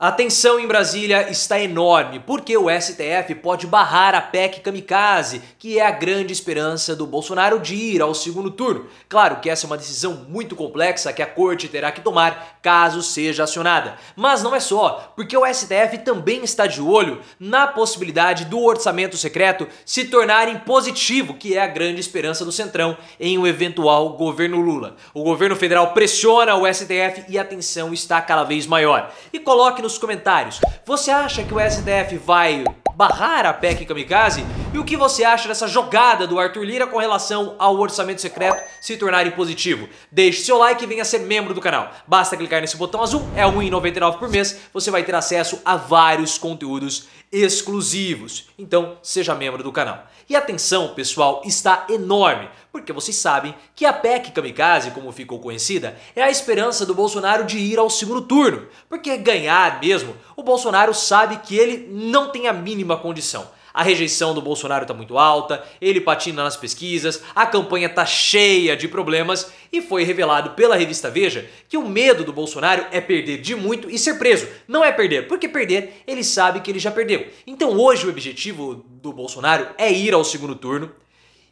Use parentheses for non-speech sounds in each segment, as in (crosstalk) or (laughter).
A tensão em Brasília está enorme, porque o STF pode barrar a PEC kamikaze, que é a grande esperança do Bolsonaro de ir ao segundo turno. Claro que essa é uma decisão muito complexa que a corte terá que tomar caso seja acionada. Mas não é só, porque o STF também está de olho na possibilidade do orçamento secreto se tornar impositivo, que é a grande esperança do Centrão em um eventual governo Lula. O governo federal pressiona o STF e a tensão está cada vez maior. E coloque no nos comentários. Você acha que o STF vai barrar a PEC Kamikaze? E o que você acha dessa jogada do Arthur Lira com relação ao orçamento secreto se tornar impositivo? Deixe seu like e venha ser membro do canal. Basta clicar nesse botão azul, é R$1,99 por mês, você vai ter acesso a vários conteúdos exclusivos. Então, seja membro do canal. E atenção, pessoal, está enorme porque vocês sabem que a PEC Kamikaze, como ficou conhecida, é a esperança do Bolsonaro de ir ao segundo turno. Porque ganhar mesmo, o Bolsonaro sabe que ele não tem a mínima condição. A rejeição do Bolsonaro está muito alta, ele patina nas pesquisas, a campanha está cheia de problemas e foi revelado pela revista Veja que o medo do Bolsonaro é perder de muito e ser preso. Não é perder, porque perder ele sabe que ele já perdeu. Então hoje o objetivo do Bolsonaro é ir ao segundo turno,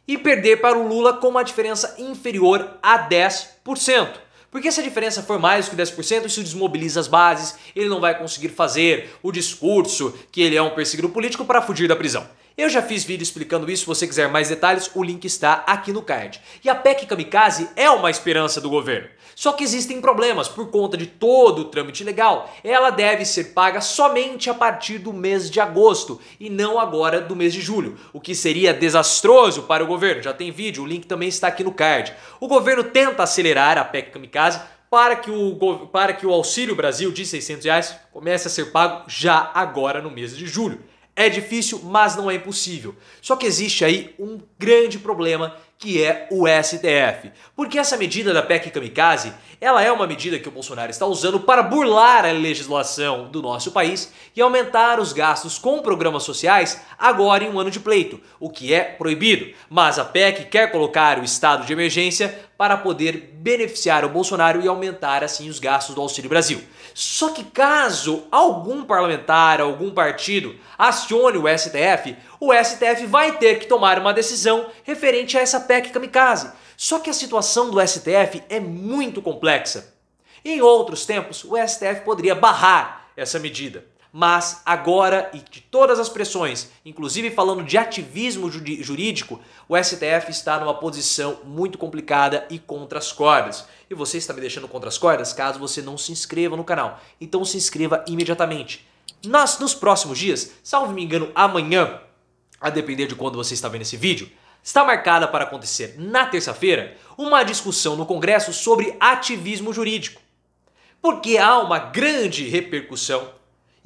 e perder para o Lula com uma diferença inferior a 10%. Porque se a diferença for mais do que 10%, isso desmobiliza as bases, ele não vai conseguir fazer o discurso que ele é um perseguido político para fugir da prisão. Eu já fiz vídeo explicando isso, se você quiser mais detalhes, o link está aqui no card. E a PEC Kamikaze é uma esperança do governo. Só que existem problemas por conta de todo o trâmite legal. Ela deve ser paga somente a partir do mês de agosto e não agora do mês de julho, o que seria desastroso para o governo. Já tem vídeo, o link também está aqui no card. O governo tenta acelerar a PEC Kamikaze para que o, para que o Auxílio Brasil de 600 reais comece a ser pago já agora no mês de julho. É difícil, mas não é impossível. Só que existe aí um grande problema que é o STF. Porque essa medida da PEC Kamikaze, ela é uma medida que o Bolsonaro está usando para burlar a legislação do nosso país e aumentar os gastos com programas sociais agora em um ano de pleito, o que é proibido. Mas a PEC quer colocar o estado de emergência para poder beneficiar o Bolsonaro e aumentar assim os gastos do Auxílio Brasil. Só que caso algum parlamentar, algum partido acione o STF, o STF vai ter que tomar uma decisão referente a essa PEC kamikaze. Só que a situação do STF é muito complexa. Em outros tempos, o STF poderia barrar essa medida. Mas agora, e de todas as pressões, inclusive falando de ativismo jurídico, o STF está numa posição muito complicada e contra as cordas. E você está me deixando contra as cordas caso você não se inscreva no canal. Então se inscreva imediatamente. Nas, nos próximos dias, salvo me engano, amanhã, a depender de quando você está vendo esse vídeo, está marcada para acontecer na terça-feira uma discussão no Congresso sobre ativismo jurídico. Porque há uma grande repercussão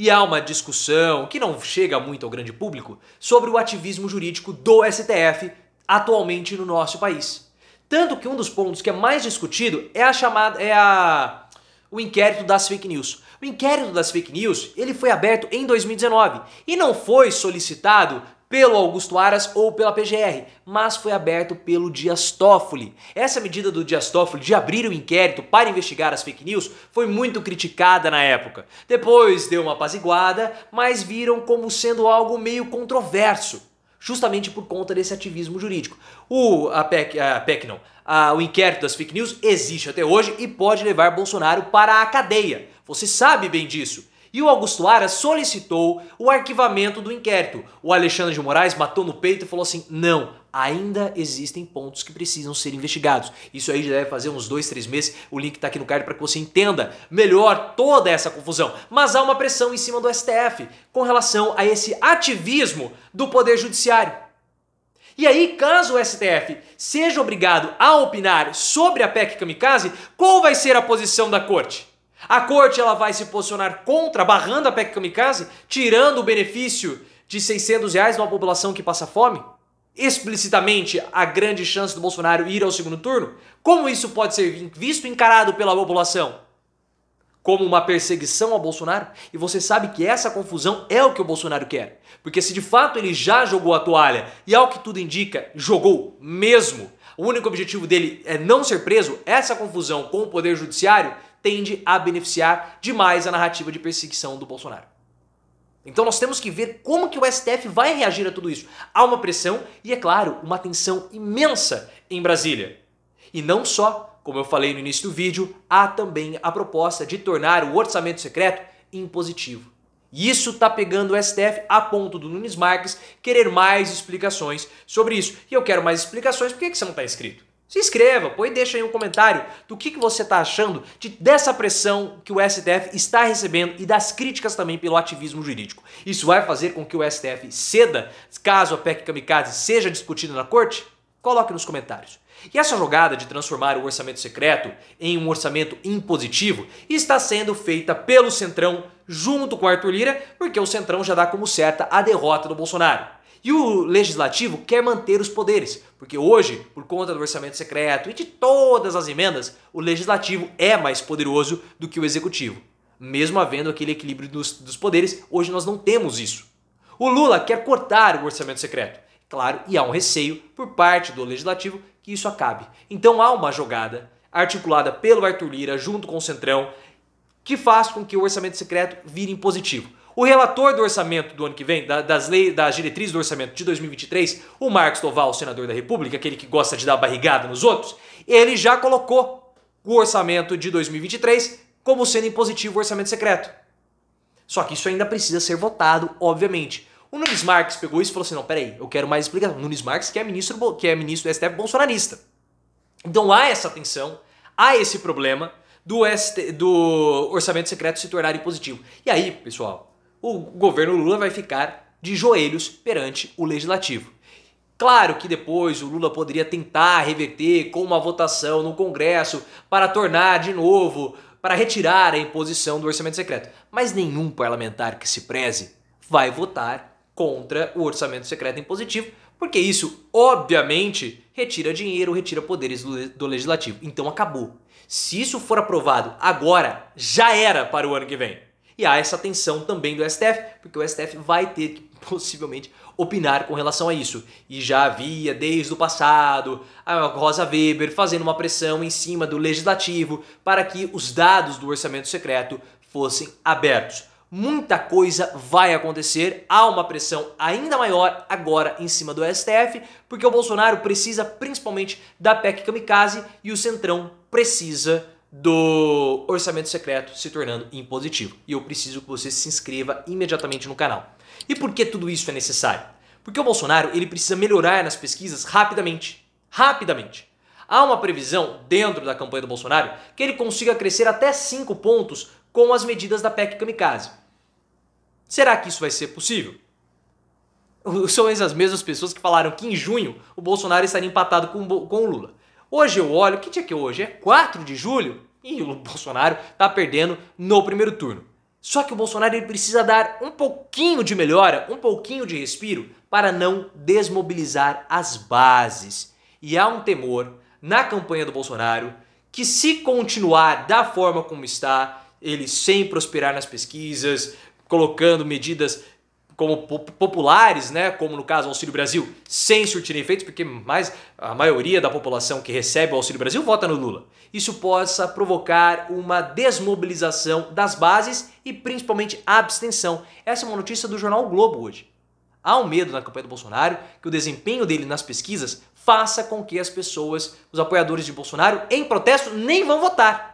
e há uma discussão que não chega muito ao grande público sobre o ativismo jurídico do STF atualmente no nosso país. Tanto que um dos pontos que é mais discutido é a chamada é a o inquérito das fake news. O inquérito das fake news, ele foi aberto em 2019 e não foi solicitado pelo Augusto Aras ou pela PGR, mas foi aberto pelo Dias Toffoli. Essa medida do Dias Toffoli de abrir o um inquérito para investigar as fake news foi muito criticada na época. Depois deu uma apaziguada, mas viram como sendo algo meio controverso justamente por conta desse ativismo jurídico. O, a PEC, a PEC não, a, o inquérito das fake news existe até hoje e pode levar Bolsonaro para a cadeia. Você sabe bem disso. E o Augusto Ara solicitou o arquivamento do inquérito. O Alexandre de Moraes matou no peito e falou assim: não, ainda existem pontos que precisam ser investigados. Isso aí já deve fazer uns dois, três meses. O link está aqui no card para que você entenda melhor toda essa confusão. Mas há uma pressão em cima do STF com relação a esse ativismo do Poder Judiciário. E aí, caso o STF seja obrigado a opinar sobre a PEC Kamikaze, qual vai ser a posição da corte? A corte ela vai se posicionar contra, barrando a PEC Kamikaze, tirando o benefício de 600 reais de uma população que passa fome? Explicitamente a grande chance do Bolsonaro ir ao segundo turno? Como isso pode ser visto e encarado pela população? Como uma perseguição ao Bolsonaro? E você sabe que essa confusão é o que o Bolsonaro quer. Porque se de fato ele já jogou a toalha, e ao que tudo indica, jogou mesmo, o único objetivo dele é não ser preso, essa confusão com o Poder Judiciário tende a beneficiar demais a narrativa de perseguição do Bolsonaro. Então nós temos que ver como que o STF vai reagir a tudo isso. Há uma pressão e, é claro, uma tensão imensa em Brasília. E não só, como eu falei no início do vídeo, há também a proposta de tornar o orçamento secreto impositivo. E isso está pegando o STF a ponto do Nunes Marques querer mais explicações sobre isso. E eu quero mais explicações, por que você não está inscrito? Se inscreva, pô, e deixa aí um comentário do que, que você está achando de, dessa pressão que o STF está recebendo e das críticas também pelo ativismo jurídico. Isso vai fazer com que o STF ceda caso a PEC Kamikaze seja discutida na corte? Coloque nos comentários. E essa jogada de transformar o orçamento secreto em um orçamento impositivo está sendo feita pelo Centrão junto com Arthur Lira, porque o Centrão já dá como certa a derrota do Bolsonaro. E o legislativo quer manter os poderes, porque hoje, por conta do orçamento secreto e de todas as emendas, o legislativo é mais poderoso do que o executivo. Mesmo havendo aquele equilíbrio dos, dos poderes, hoje nós não temos isso. O Lula quer cortar o orçamento secreto. Claro, e há um receio por parte do legislativo que isso acabe. Então há uma jogada articulada pelo Arthur Lira junto com o Centrão que faz com que o orçamento secreto vire impositivo. O relator do orçamento do ano que vem, das leis, das diretrizes do orçamento de 2023, o Marcos Doval, senador da República, aquele que gosta de dar barrigada nos outros, ele já colocou o orçamento de 2023 como sendo impositivo o orçamento secreto. Só que isso ainda precisa ser votado, obviamente. O Nunes Marques pegou isso e falou assim: não, peraí, eu quero mais explicação. O Nunes Marques, que é ministro, que é ministro do STF bolsonarista. Então há essa tensão, há esse problema do, ST, do orçamento secreto se tornar impositivo. E aí, pessoal, o governo Lula vai ficar de joelhos perante o legislativo. Claro que depois o Lula poderia tentar reverter com uma votação no Congresso para tornar de novo, para retirar a imposição do orçamento secreto. Mas nenhum parlamentar que se preze vai votar contra o orçamento secreto impositivo, porque isso, obviamente, retira dinheiro, retira poderes do, legislativo. Então acabou. Se isso for aprovado agora, já era para o ano que vem. E há essa tensão também do STF, porque o STF vai ter que (laughs) possivelmente opinar com relação a isso. E já havia desde o passado a Rosa Weber fazendo uma pressão em cima do legislativo para que os dados do orçamento secreto fossem abertos. Muita coisa vai acontecer, há uma pressão ainda maior agora em cima do STF, porque o Bolsonaro precisa principalmente da PEC Kamikaze e o Centrão precisa do orçamento secreto se tornando impositivo. E eu preciso que você se inscreva imediatamente no canal. E por que tudo isso é necessário? Porque o Bolsonaro ele precisa melhorar nas pesquisas rapidamente. Rapidamente. Há uma previsão dentro da campanha do Bolsonaro que ele consiga crescer até 5 pontos com as medidas da PEC Kamikaze. Será que isso vai ser possível? (laughs) São essas mesmas pessoas que falaram que em junho o Bolsonaro estaria empatado com, com o Lula. Hoje eu olho, que dia que é hoje? É 4 de julho? E o Bolsonaro está perdendo no primeiro turno. Só que o Bolsonaro ele precisa dar um pouquinho de melhora, um pouquinho de respiro para não desmobilizar as bases. E há um temor na campanha do Bolsonaro que se continuar da forma como está, ele sem prosperar nas pesquisas, colocando medidas como populares, né, como no caso Auxílio Brasil, sem surtir efeitos, porque mais a maioria da população que recebe o Auxílio Brasil vota no Lula. Isso possa provocar uma desmobilização das bases e principalmente abstenção. Essa é uma notícia do jornal o Globo hoje. Há um medo na campanha do Bolsonaro que o desempenho dele nas pesquisas faça com que as pessoas, os apoiadores de Bolsonaro, em protesto, nem vão votar.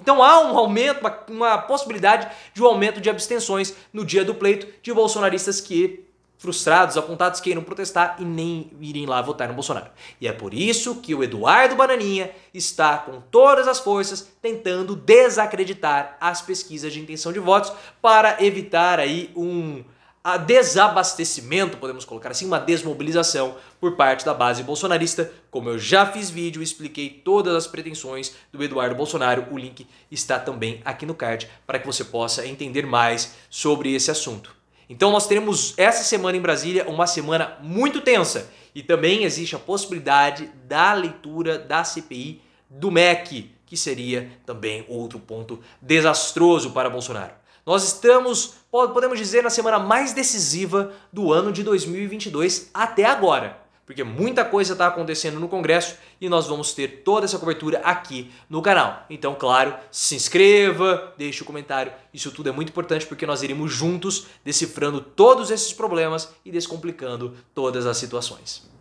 Então há um aumento, uma, uma possibilidade de um aumento de abstenções no dia do pleito de bolsonaristas que frustrados, apontados queiram protestar e nem irem lá votar no Bolsonaro. E é por isso que o Eduardo Bananinha está com todas as forças tentando desacreditar as pesquisas de intenção de votos para evitar aí um a desabastecimento, podemos colocar assim, uma desmobilização por parte da base bolsonarista. Como eu já fiz vídeo, expliquei todas as pretensões do Eduardo Bolsonaro. O link está também aqui no card para que você possa entender mais sobre esse assunto. Então nós teremos essa semana em Brasília uma semana muito tensa e também existe a possibilidade da leitura da CPI do MEC, que seria também outro ponto desastroso para Bolsonaro. Nós estamos, podemos dizer, na semana mais decisiva do ano de 2022 até agora, porque muita coisa está acontecendo no Congresso e nós vamos ter toda essa cobertura aqui no canal. Então, claro, se inscreva, deixe o um comentário, isso tudo é muito importante porque nós iremos juntos decifrando todos esses problemas e descomplicando todas as situações.